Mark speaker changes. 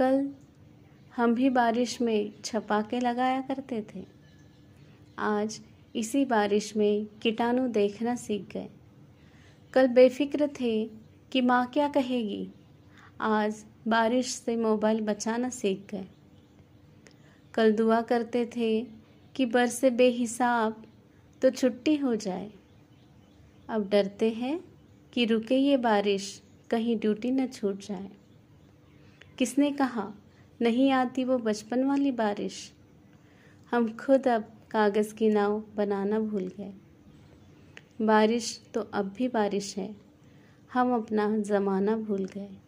Speaker 1: कल हम भी बारिश में छपाके लगाया करते थे आज इसी बारिश में कीटाणु देखना सीख गए कल बेफिक्र थे कि माँ क्या कहेगी आज बारिश से मोबाइल बचाना सीख गए कल दुआ करते थे कि बरसे बेहिसाब तो छुट्टी हो जाए अब डरते हैं कि रुके ये बारिश कहीं ड्यूटी न छूट जाए किसने कहा नहीं आती वो बचपन वाली बारिश हम खुद अब कागज़ की नाव बनाना भूल गए बारिश तो अब भी बारिश है हम अपना ज़माना भूल गए